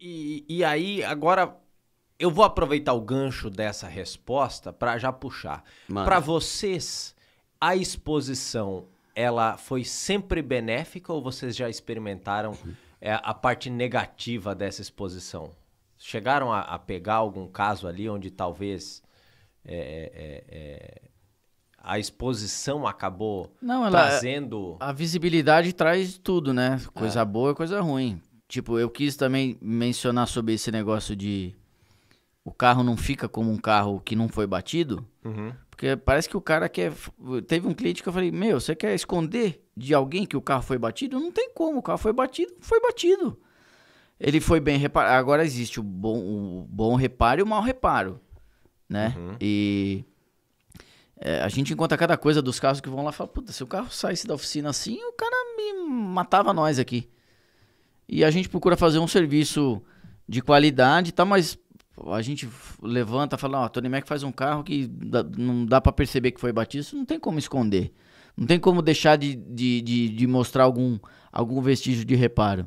e, e aí, agora, eu vou aproveitar o gancho dessa resposta para já puxar. Para vocês, a exposição, ela foi sempre benéfica ou vocês já experimentaram é, a parte negativa dessa exposição? Chegaram a, a pegar algum caso ali onde talvez é, é, é, é a exposição acabou Não, ela, é trazendo... A visibilidade traz tudo, né? Coisa boa e coisa ruim. Tipo, eu quis também mencionar sobre esse negócio de o carro não fica como um carro que não foi batido. Uhum. Porque parece que o cara quer. Teve um cliente que eu falei: Meu, você quer esconder de alguém que o carro foi batido? Não tem como. O carro foi batido, foi batido. Ele foi bem reparado. Agora existe o bom, o bom reparo e o mau reparo. Né? Uhum. E. É, a gente encontra cada coisa dos carros que vão lá e fala: Puta, se o carro saísse da oficina assim, o cara me matava nós aqui. E a gente procura fazer um serviço de qualidade, tá? Mas a gente levanta e fala, ó, oh, Tony Mac faz um carro que dá, não dá para perceber que foi batido, isso não tem como esconder. Não tem como deixar de, de, de, de, mostrar algum, algum vestígio de reparo.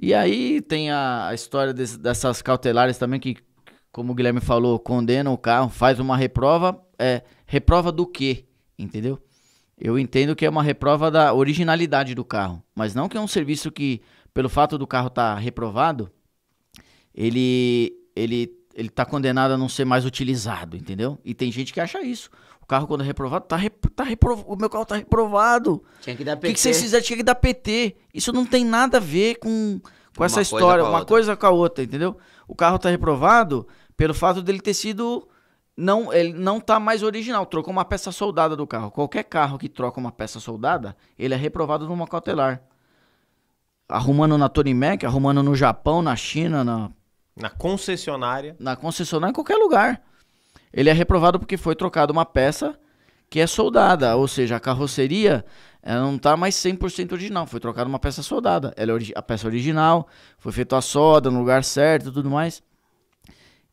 E aí tem a, a história dessas cautelares também que, como o Guilherme falou, condenam o carro, faz uma reprova. É, reprova do quê? Entendeu? Eu entendo que é uma reprova da originalidade do carro, mas não que é um serviço que pelo fato do carro estar tá reprovado, ele ele ele tá condenado a não ser mais utilizado, entendeu? E tem gente que acha isso. O carro quando é reprovado tá, rep, tá reprovado, o meu carro tá reprovado. Tinha que dar PT. O que, que vocês fizeram? Tinha que dar PT. Isso não tem nada a ver com com uma essa história, com uma coisa com a outra, entendeu? O carro tá reprovado pelo fato dele ter sido não, ele não tá mais original. Trocou uma peça soldada do carro. Qualquer carro que troca uma peça soldada, ele é reprovado numa cautelar arrumando na Tony Mac, arrumando no Japão, na China, na. Na concessionária. Na concessionária, em qualquer lugar. Ele é reprovado porque foi trocada uma peça que é soldada, ou seja, a carroceria ela não está mais 100% original, foi trocada uma peça soldada. Ela é a peça é original, foi feita a soda no lugar certo e tudo mais.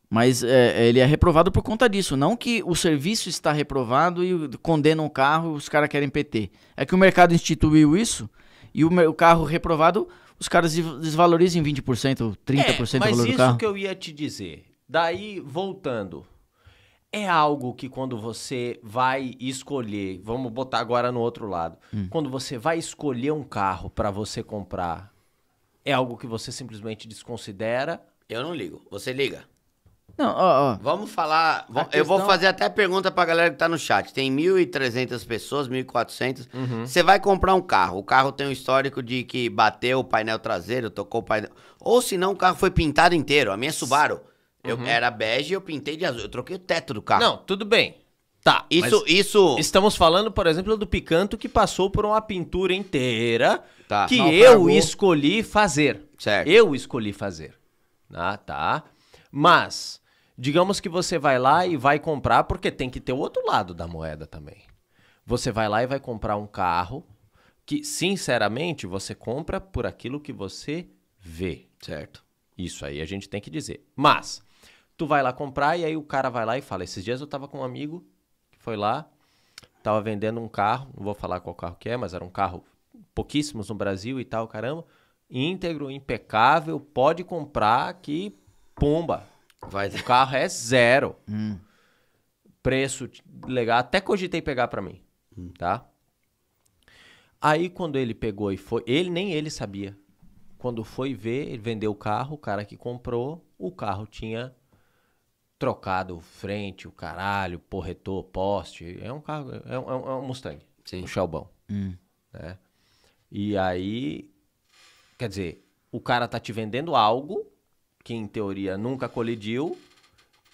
Mas é, é, ele é reprovado por conta disso. Não que o serviço está reprovado e condena o carro os caras querem PT. É que o mercado instituiu isso e o, o carro reprovado, os caras desvalorizam em 20%, 30% é, do valor do carro. Mas isso que eu ia te dizer. Daí, voltando, é algo que quando você vai escolher, vamos botar agora no outro lado, hum. quando você vai escolher um carro para você comprar, é algo que você simplesmente desconsidera? Eu não ligo, você liga. Não, ó, ó. Vamos falar. Vamos, questão... Eu vou fazer até pergunta pra galera que tá no chat. Tem 1.300 pessoas, 1.400. Uhum. Você vai comprar um carro. O carro tem um histórico de que bateu o painel traseiro, tocou o painel. Ou se não, o carro foi pintado inteiro. A minha Subaru. Eu uhum. era bege e eu pintei de azul. Eu troquei o teto do carro. Não, tudo bem. Tá. Isso, isso. Estamos falando, por exemplo, do Picanto que passou por uma pintura inteira tá, que eu escolhi fazer. Certo. Eu escolhi fazer. Ah, tá. Mas Digamos que você vai lá e vai comprar, porque tem que ter o outro lado da moeda também. Você vai lá e vai comprar um carro que, sinceramente, você compra por aquilo que você vê. Certo. Isso aí a gente tem que dizer. Mas, tu vai lá comprar e aí o cara vai lá e fala: Esses dias eu tava com um amigo que foi lá, tava vendendo um carro, não vou falar qual carro que é, mas era um carro pouquíssimos no Brasil e tal, caramba. Íntegro, impecável, pode comprar que pomba. Vai... O carro é zero. Hum. Preço legal. Até cogitei pegar para mim, hum. tá? Aí quando ele pegou e foi, ele nem ele sabia. Quando foi ver, ele vendeu o carro, o cara que comprou, o carro tinha trocado frente, o caralho, porretor, poste. É um carro, é um, é um é Mustang, Sim. um Chalbão. Hum. Né? E aí, quer dizer, o cara tá te vendendo algo que em teoria nunca colidiu.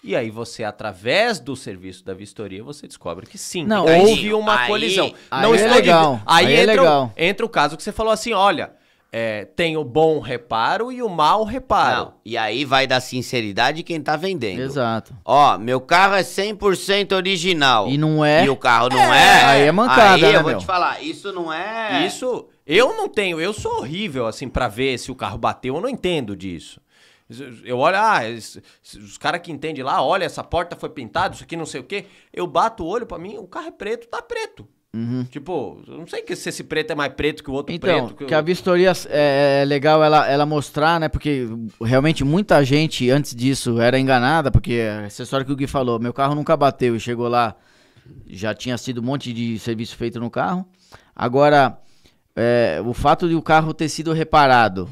E aí você, através do serviço da vistoria, você descobre que sim, não, que houve uma aí, colisão. Aí, não é aí é legal. Aí, aí entra, é legal. O, entra o caso que você falou assim, olha, é, tem o bom reparo e o mau reparo. Não, e aí vai da sinceridade quem tá vendendo. Exato. Ó, meu carro é 100% original. E não é. E o carro não é. é. Aí é mancada, aí né, eu meu? vou te falar, isso não é... Isso... Eu não tenho, eu sou horrível assim para ver se o carro bateu, eu não entendo disso. Eu olho, ah, os caras que entendem lá, olha, essa porta foi pintada, isso aqui não sei o quê. Eu bato o olho, para mim, o carro é preto, tá preto. Uhum. Tipo, eu não sei que se esse preto é mais preto que o outro então, preto. Que, que eu... a vistoria é, é legal ela, ela mostrar, né? Porque realmente muita gente antes disso era enganada, porque é acessório que o Gui falou, meu carro nunca bateu e chegou lá, já tinha sido um monte de serviço feito no carro. Agora, é, o fato de o carro ter sido reparado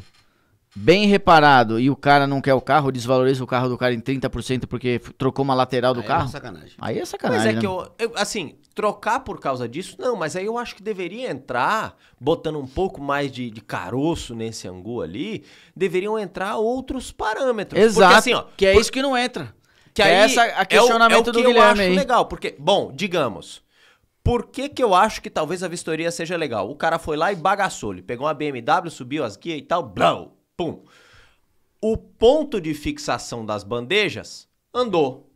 bem reparado e o cara não quer o carro, desvaloriza o carro do cara em 30% porque trocou uma lateral do aí é carro. É sacanagem. Aí é, é sacanagem. Mas é né? que eu, eu, assim, trocar por causa disso, não, mas aí eu acho que deveria entrar, botando um pouco mais de, de caroço nesse angu ali, deveriam entrar outros parâmetros. Exato. Porque, assim, ó, que é por... isso que não entra. Que, é aí é essa a questionamento é o, é o do que Guilherme eu acho aí. legal, porque, bom, digamos, por que, que eu acho que talvez a vistoria seja legal? O cara foi lá e bagaçou, ele pegou uma BMW, subiu as guias e tal, blau. Pum. O ponto de fixação das bandejas andou.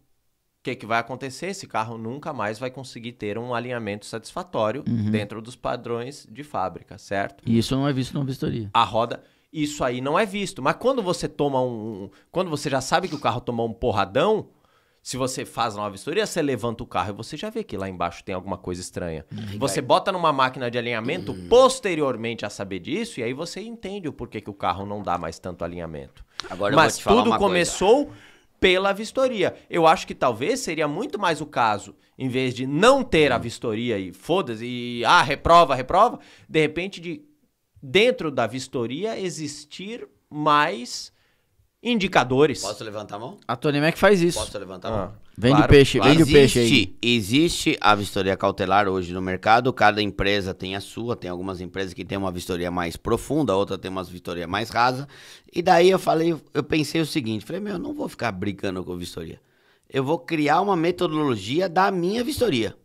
O que, que vai acontecer? Esse carro nunca mais vai conseguir ter um alinhamento satisfatório uhum. dentro dos padrões de fábrica, certo? E isso não é visto na vistoria. A roda isso aí não é visto. Mas quando você toma um. Quando você já sabe que o carro tomou um porradão, se você faz uma vistoria, você levanta o carro e você já vê que lá embaixo tem alguma coisa estranha. Hum, você bota numa máquina de alinhamento hum. posteriormente a saber disso, e aí você entende o porquê que o carro não dá mais tanto alinhamento. Agora Mas tudo começou coisa. pela vistoria. Eu acho que talvez seria muito mais o caso, em vez de não ter a hum. vistoria e foda-se, e ah, reprova, reprova, de repente de dentro da vistoria existir mais indicadores. Posso levantar a mão? A Tony Mac faz isso. Posso levantar a mão? Ah. Vende claro, o peixe, claro. vende existe, o peixe aí. Existe a vistoria cautelar hoje no mercado, cada empresa tem a sua, tem algumas empresas que tem uma vistoria mais profunda, outra tem uma vistoria mais rasa. E daí eu falei, eu pensei o seguinte, falei, meu, eu não vou ficar brincando com vistoria. Eu vou criar uma metodologia da minha vistoria.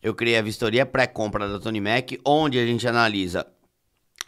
Eu criei a vistoria pré-compra da Tony Mac, onde a gente analisa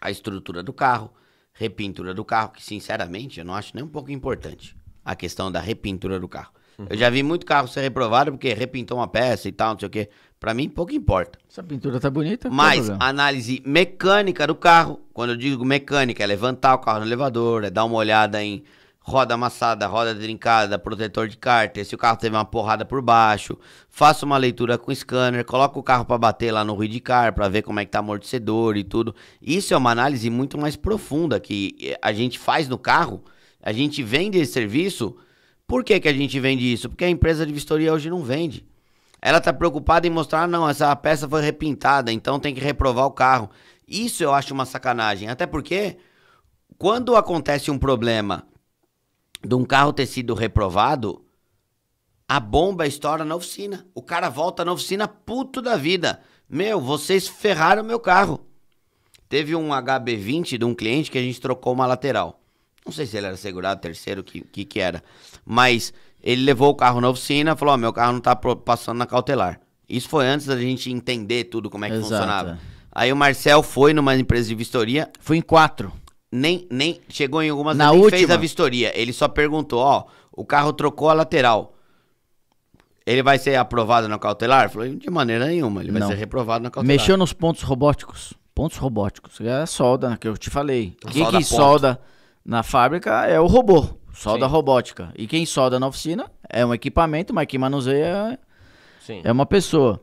a estrutura do carro, repintura do carro, que sinceramente eu não acho nem um pouco importante a questão da repintura do carro. Uhum. Eu já vi muito carro ser reprovado porque repintou uma peça e tal, não sei o quê. Pra mim, pouco importa. Essa pintura tá bonita. Mas análise mecânica do carro, quando eu digo mecânica, é levantar o carro no elevador, é dar uma olhada em roda amassada, roda trincada, protetor de cárter, se o carro teve uma porrada por baixo, faça uma leitura com scanner, coloca o carro para bater lá no ruído de car para ver como é que tá amortecedor e tudo. Isso é uma análise muito mais profunda que eh, a gente faz no carro. A gente vende esse serviço. Por que, que a gente vende isso? Porque a empresa de vistoria hoje não vende. Ela tá preocupada em mostrar, não, essa peça foi repintada, então tem que reprovar o carro. Isso eu acho uma sacanagem. Até porque, quando acontece um problema de um carro ter sido reprovado, a bomba estoura na oficina. O cara volta na oficina puto da vida. Meu, vocês ferraram meu carro. Teve um HB20 de um cliente que a gente trocou uma lateral. Não sei se ele era segurado, terceiro, que que, que era. Mas ele levou o carro na oficina, falou: oh, meu carro não tá passando na cautelar. Isso foi antes da gente entender tudo como é que Exato. funcionava. Aí o Marcel foi numa empresa de vistoria. Foi em quatro nem, nem chegou em algumas Na última... fez a vistoria. Ele só perguntou, ó, o carro trocou a lateral. Ele vai ser aprovado na cautelar? Falei, de maneira nenhuma, ele vai ser reprovado na cautelar. Mexeu nos pontos robóticos. Pontos robóticos. É a solda né, que eu te falei. quem solda que solda na fábrica é o robô. Solda Sim. robótica. E quem solda na oficina é um equipamento, mas quem manuseia Sim. é uma pessoa.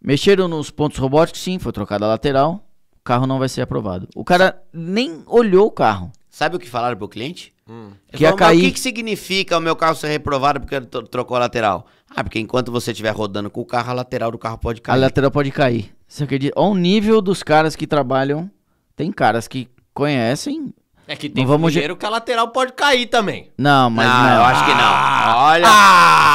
Mexeram nos pontos robóticos, sim, foi trocada a lateral o carro não vai ser aprovado. O cara nem olhou o carro. Sabe o que falaram pro cliente? Hum. Que cair. O que, que significa o meu carro ser reprovado porque trocou a lateral? Ah, porque enquanto você estiver rodando com o carro, a lateral do carro pode cair. A lateral pode cair. Você acredita? Olha o nível dos caras que trabalham. Tem caras que conhecem é que tem vamos vamos dinheiro que a lateral pode cair também. Não, mas não. Ah, não. eu acho que não. Ah, Olha, ah,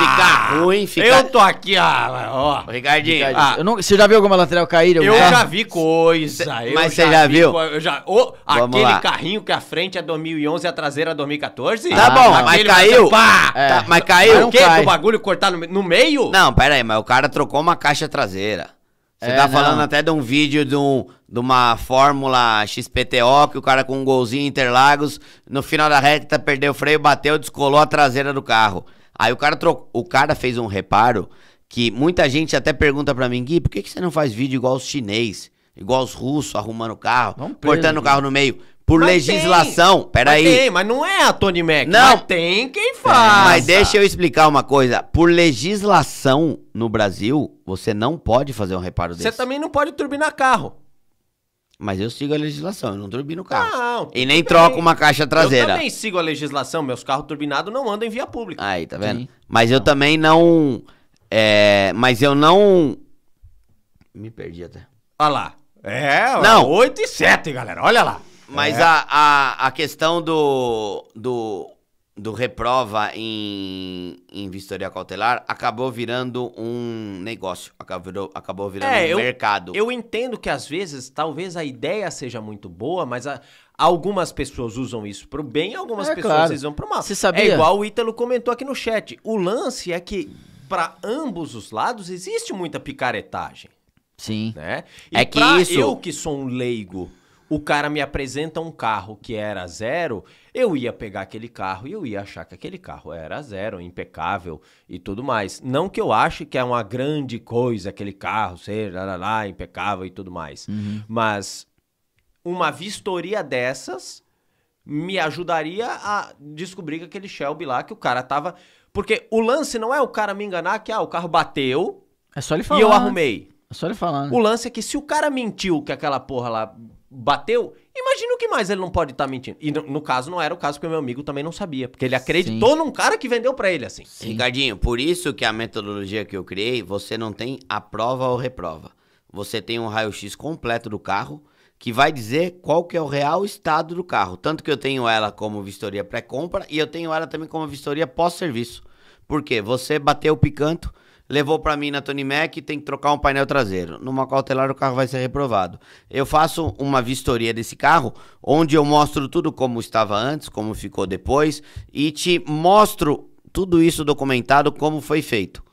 fica ruim, fica... Eu tô aqui, ó. Ricardinho. Ricardinho. Ah, não, você já viu alguma lateral cair? Eu já, já vi coisa. Cê, mas você já, já, viu? Eu já, oh, aquele lá. carrinho que a frente é 2011 e a traseira é 2014? Tá bom, ah, mas caiu. Pá, é. tá, mas caiu. O quê? Cai. bagulho cortar no, no meio? Não, pera aí, mas o cara trocou uma caixa traseira. Você é, tá não. falando até de um vídeo de, um, de uma fórmula XPTO que o cara com um golzinho Interlagos, no final da reta perdeu o freio, bateu, descolou a traseira do carro. Aí o cara, trocou, o cara fez um reparo que muita gente até pergunta para mim, Gui, por que, que você não faz vídeo igual os chinês, igual os russos, arrumando o carro, cortando o né? carro no meio? Por mas legislação, tem, peraí. Mas tem, mas não é a Tony Mac. Não. Mas tem quem faz. Mas deixa eu explicar uma coisa. Por legislação no Brasil, você não pode fazer um reparo desse. Você também não pode turbinar carro. Mas eu sigo a legislação, eu não turbino carro. Não, e nem troco uma caixa traseira. Eu também sigo a legislação, meus carros turbinados não andam em via pública. Aí, tá vendo? Sim. Mas eu também não. É, mas eu não. Me perdi até. Olha lá. É, não. 8 e 7, galera. Olha lá. Mas é. a, a, a questão do, do, do reprova em, em vistoria cautelar acabou virando um negócio, acabou, acabou virando é, um eu, mercado. Eu entendo que às vezes, talvez a ideia seja muito boa, mas a, algumas pessoas usam isso pro bem, algumas é, pessoas claro. usam pro mal. Você sabia? É igual o Ítalo comentou aqui no chat. O lance é que para ambos os lados existe muita picaretagem. Sim. Né? E é que isso... eu que sou um leigo o cara me apresenta um carro que era zero, eu ia pegar aquele carro e eu ia achar que aquele carro era zero, impecável e tudo mais. Não que eu ache que é uma grande coisa aquele carro ser lá, lá, lá impecável e tudo mais, uhum. mas uma vistoria dessas me ajudaria a descobrir que aquele Shelby lá que o cara tava, porque o lance não é o cara me enganar que ah, o carro bateu, é só ele falar. E eu né? arrumei. É só ele falar. Né? O lance é que se o cara mentiu que aquela porra lá bateu, imagina o que mais ele não pode estar tá mentindo. E no, no, caso não era o caso, porque meu amigo também não sabia, porque ele acreditou Sim. num cara que vendeu para ele assim. Sim. Ricardinho, por isso que a metodologia que eu criei, você não tem a prova ou reprova. Você tem um raio-x completo do carro, que vai dizer qual que é o real estado do carro. Tanto que eu tenho ela como vistoria pré-compra e eu tenho ela também como vistoria pós-serviço. Porque você bateu o picanto, levou para mim na Tony Mac e tem que trocar um painel traseiro. Numa cautelar o carro vai ser reprovado. Eu faço uma vistoria desse carro, onde eu mostro tudo como estava antes, como ficou depois e te mostro tudo isso documentado como foi feito.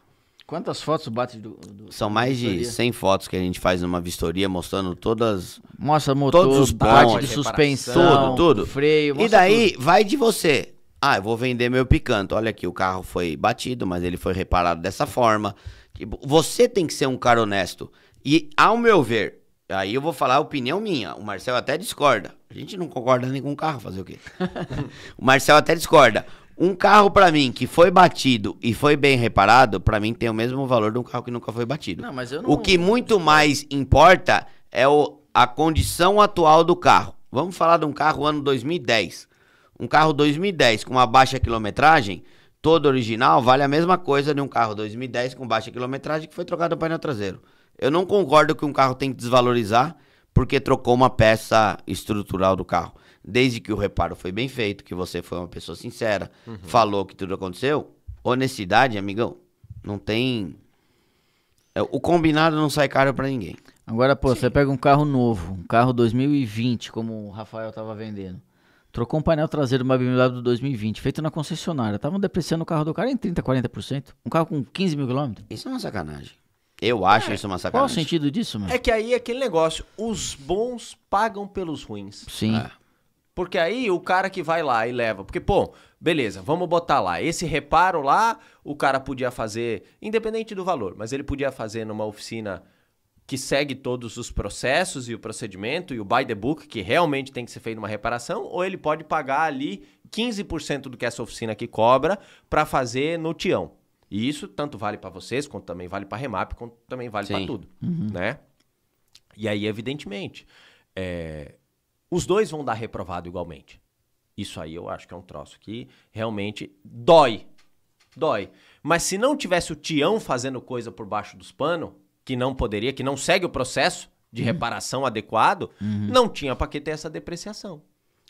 Quantas fotos bate do, do São mais de 100 fotos que a gente faz numa vistoria mostrando todas Mostra motor, todos os partes de suspensão, tudo, tudo. freio, E daí tudo. vai de você. Ah, eu vou vender meu picanto. Olha aqui, o carro foi batido, mas ele foi reparado dessa forma. Tipo, você tem que ser um cara honesto. E, ao meu ver, aí eu vou falar a opinião minha. O Marcel até discorda. A gente não concorda nem com o carro, fazer o quê? o Marcel até discorda. Um carro para mim que foi batido e foi bem reparado, para mim tem o mesmo valor de um carro que nunca foi batido. Não, mas eu não... O que muito mais importa é o, a condição atual do carro. Vamos falar de um carro ano 2010. Um carro 2010 com uma baixa quilometragem, todo original, vale a mesma coisa de um carro 2010 com baixa quilometragem que foi trocado o painel traseiro. Eu não concordo que um carro tem que desvalorizar porque trocou uma peça estrutural do carro. Desde que o reparo foi bem feito, que você foi uma pessoa sincera, uhum. falou que tudo aconteceu. Honestidade, amigão, não tem. É, o combinado não sai caro para ninguém. Agora, pô, Sim. você pega um carro novo, um carro 2020, como o Rafael tava vendendo. Trocou um painel traseiro de uma BMW 2020, feito na concessionária. Estavam depreciando o carro do cara em 30%, 40%. Um carro com 15 mil quilômetros. Isso é uma sacanagem. Eu acho é, isso uma sacanagem. Qual o sentido disso, mano? É que aí é aquele negócio, os bons pagam pelos ruins. Sim. É. Porque aí o cara que vai lá e leva, porque pô, beleza, vamos botar lá, esse reparo lá, o cara podia fazer, independente do valor, mas ele podia fazer numa oficina que segue todos os processos e o procedimento e o buy the book, que realmente tem que ser feito uma reparação, ou ele pode pagar ali 15% do que essa oficina aqui cobra para fazer no Tião. E isso tanto vale para vocês, quanto também vale para a Remap, quanto também vale para tudo, uhum. né? E aí, evidentemente, é... os dois vão dar reprovado igualmente. Isso aí eu acho que é um troço que realmente dói. Dói. Mas se não tivesse o Tião fazendo coisa por baixo dos panos, que não poderia, que não segue o processo de uhum. reparação uhum. adequado, uhum. não tinha para que ter essa depreciação.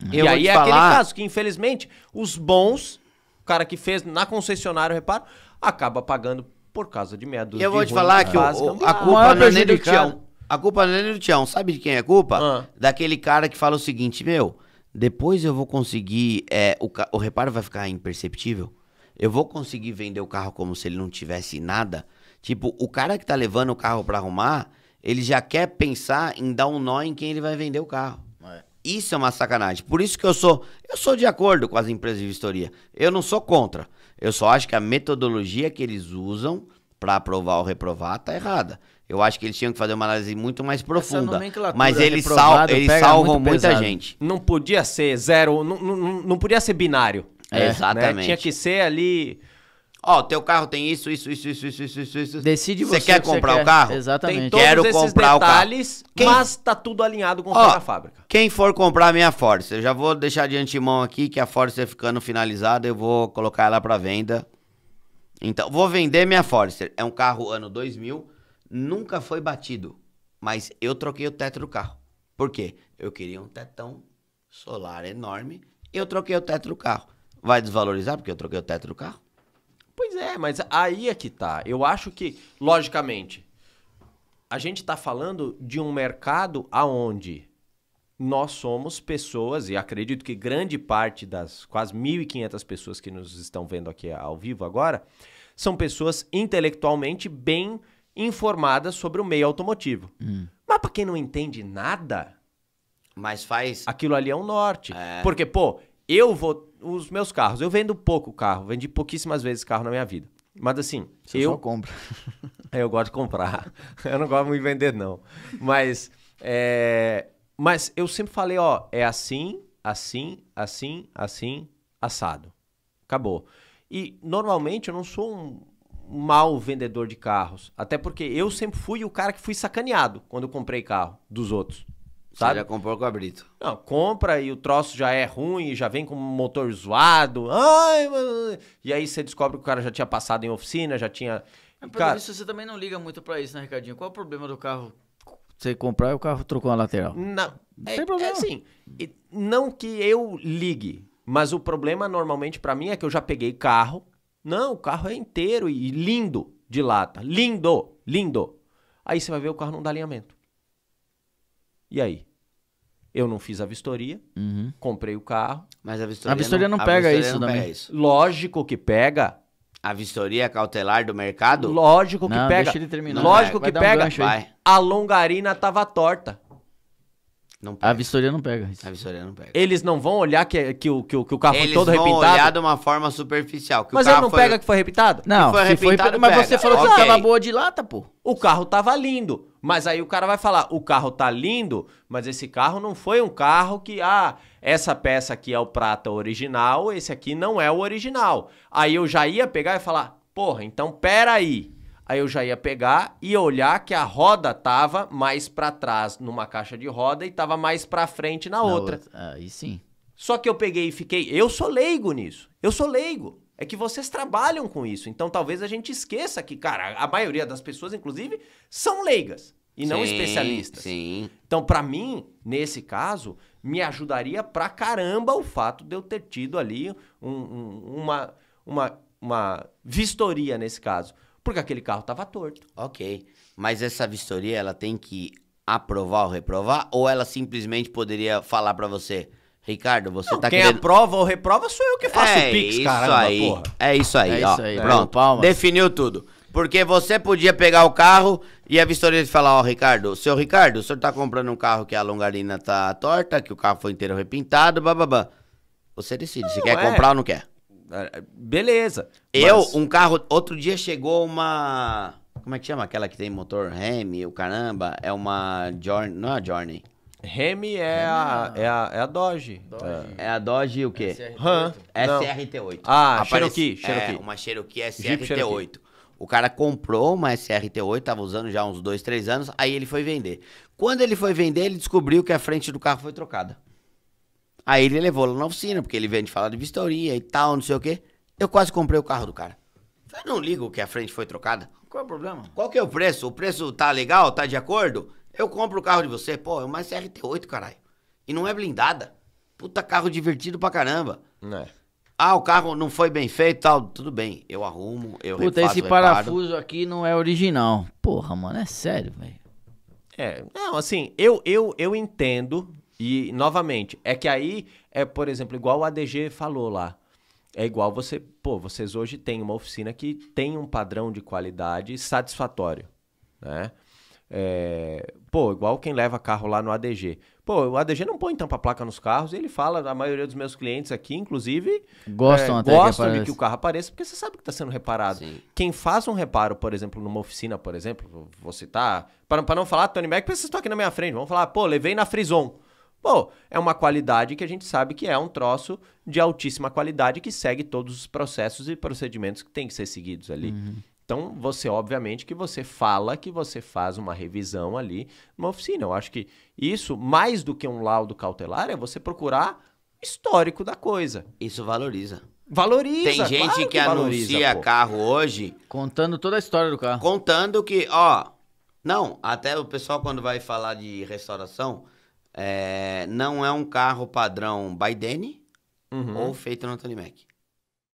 Uhum. E aí é falar... aquele caso que, infelizmente, os bons, o cara que fez na concessionária o reparo, acaba pagando por causa de meia dúzia Eu vou te falar que o, o, a ah, culpa não é do Tião. A culpa não é do Tião. Sabe de quem é a culpa? Ah. Daquele cara que fala o seguinte, meu, depois eu vou conseguir, é, o, o reparo vai ficar imperceptível. Eu vou conseguir vender o carro como se ele não tivesse nada Tipo, o cara que tá levando o carro para arrumar, ele já quer pensar em dar um nó em quem ele vai vender o carro. É. Isso é uma sacanagem. Por isso que eu sou, eu sou de acordo com as empresas de vistoria. Eu não sou contra. Eu só acho que a metodologia que eles usam para aprovar ou reprovar tá errada. Eu acho que eles tinham que fazer uma análise muito mais profunda. Mas eles, sal, eles salvam muito muita gente. Não podia ser zero, não, não, não podia ser binário. É, é né? exatamente. Tinha que ser ali Ó, oh, teu carro tem isso, isso, isso, isso, isso, isso, isso. Decide você. Você quer comprar você o carro? Exatamente. Tem todos Quero esses comprar detalhes, o carro. Quem... mas tá tudo alinhado com o oh, da fábrica. Quem for comprar minha Force, já vou deixar de antemão aqui que a Force ficando finalizada, eu vou colocar ela para venda. Então, vou vender minha Forester. É um carro ano 2000, nunca foi batido, mas eu troquei o teto do carro. Por quê? Eu queria um tetão solar enorme, eu troquei o teto do carro. Vai desvalorizar porque eu troquei o teto do carro? é, mas aí é que tá. Eu acho que, logicamente, a gente tá falando de um mercado aonde nós somos pessoas, e acredito que grande parte das quase 1.500 pessoas que nos estão vendo aqui ao vivo agora, são pessoas intelectualmente bem informadas sobre o meio automotivo. Hum. Mas para quem não entende nada, mas faz aquilo ali é um norte. É. Porque pô, eu vou os meus carros. Eu vendo pouco carro, vendi pouquíssimas vezes carro na minha vida. Mas assim, Você eu só compra. É, eu gosto de comprar. Eu não gosto muito de vender não. Mas é... mas eu sempre falei, ó, é assim, assim, assim, assim, assado. Acabou. E normalmente eu não sou um mau vendedor de carros, até porque eu sempre fui o cara que fui sacaneado quando eu comprei carro dos outros. Sabe? Você já comprou com a Brito. Não, compra e o troço já é ruim, já vem com motor zoado. Ai, E aí você descobre que o cara já tinha passado em oficina, já tinha. Mas, cara... isso você também não liga muito para isso, né, Ricardinho? Qual é o problema do carro? Você comprar e o carro trocou a lateral. Não, não é, tem problema. É assim, não que eu ligue, mas o problema normalmente para mim é que eu já peguei carro. Não, o carro é inteiro e lindo de lata. Lindo, lindo. Aí você vai ver o carro não dá alinhamento. E aí? Eu não fiz a vistoria, uhum. comprei o carro. Mas a vistoria, a vistoria não, não, pega, a vistoria isso não pega isso Lógico que pega. A vistoria cautelar do mercado? Lógico que não, pega. Deixa ele terminar. Lógico vai, que vai pega. Um a longarina tava torta. Não pega. A vistoria não pega. Isso. A vistoria não pega. Eles não vão olhar que, é, que, o, que, que o carro Eles foi todo repintado? Eles vão olhar de uma forma superficial. mas ele não foi... pega que foi repintado? Não, foi repintado, foi... mas pega. você falou okay. que tava boa de lata, pô. O carro tava lindo. Mas aí o cara vai falar, o carro tá lindo, mas esse carro não foi um carro que, ah, essa peça aqui é o prata original, esse aqui não é o original. Aí eu já ia pegar e falar, porra, então peraí. Aí eu já ia pegar e olhar que a roda tava mais para trás numa caixa de roda e tava mais para frente na, na outra. outra. Ah, aí sim. Só que eu peguei e fiquei. Eu sou leigo nisso. Eu sou leigo. É que vocês trabalham com isso. Então talvez a gente esqueça que, cara, a maioria das pessoas, inclusive, são leigas e não sim, especialistas. Sim. Então, para mim, nesse caso, me ajudaria pra caramba o fato de eu ter tido ali um, um, uma, uma, uma vistoria nesse caso porque aquele carro estava torto. Ok. Mas essa vistoria, ela tem que aprovar ou reprovar? Ou ela simplesmente poderia falar para você, Ricardo, você não, tá quem querendo... aprova ou reprova sou eu que faço é o Pix, isso caramba, aí. Porra. É isso aí, é ó. Isso aí, Pronto, palmas. definiu tudo. Porque você podia pegar o carro e a vistoria te falar, ó, oh, Ricardo, seu Ricardo, o senhor tá comprando um carro que a longarina tá torta, que o carro foi inteiro repintado, bababá. Você decide não, se quer é. comprar ou não quer. Beleza. Eu, mas... um carro. Outro dia chegou uma. Como é que chama aquela que tem motor Remy, o caramba? É uma Journey. Não é a Journey. Remy é, a, é, a, é a Dodge. Dodge. É. é a Dodge o quê? SRT8. É SRT8. É ah, Aparece, Cherokee, Cherokee. É, uma Cherokee SRT8. O cara comprou uma SRT8, tava usando já uns 2, 3 anos, aí ele foi vender. Quando ele foi vender, ele descobriu que a frente do carro foi trocada. Aí ele levou lá na oficina, porque ele vende falar de vistoria e tal, não sei o quê. Eu quase comprei o carro do cara. Falei, não ligo que a frente foi trocada. Qual é o problema? Qual que é o preço? O preço tá legal? Tá de acordo? Eu compro o carro de você. Pô, é uma CRT8, caralho. E não é blindada. Puta carro divertido pra caramba. Não é. Ah, o carro não foi bem feito tal. Tudo bem, eu arrumo, eu Puta, refaço, esse reparo. parafuso aqui não é original. Porra, mano, é sério, velho. É, não, assim, eu, eu, eu entendo e, novamente, é que aí é, por exemplo, igual o ADG falou lá. É igual você, pô, vocês hoje têm uma oficina que tem um padrão de qualidade satisfatório, né? É, pô, igual quem leva carro lá no ADG. Pô, o ADG não põe tampa-placa nos carros e ele fala, a maioria dos meus clientes aqui, inclusive, gostam, é, até gostam que de que o carro apareça, porque você sabe que está sendo reparado. Sim. Quem faz um reparo, por exemplo, numa oficina, por exemplo, vou citar, para não falar, Tony Mac, vocês estão aqui na minha frente, vamos falar, pô, levei na Frison. Pô, é uma qualidade que a gente sabe que é um troço de altíssima qualidade que segue todos os processos e procedimentos que tem que ser seguidos ali. Uhum. Então, você, obviamente, que você fala que você faz uma revisão ali numa oficina. Eu acho que isso, mais do que um laudo cautelar, é você procurar histórico da coisa. Isso valoriza. Valoriza. Tem gente claro que, que valoriza, anuncia pô. carro hoje. Contando toda a história do carro. Contando que, ó. Não, até o pessoal quando vai falar de restauração, é, não é um carro padrão by Danny uhum. ou feito no Anthony Mack.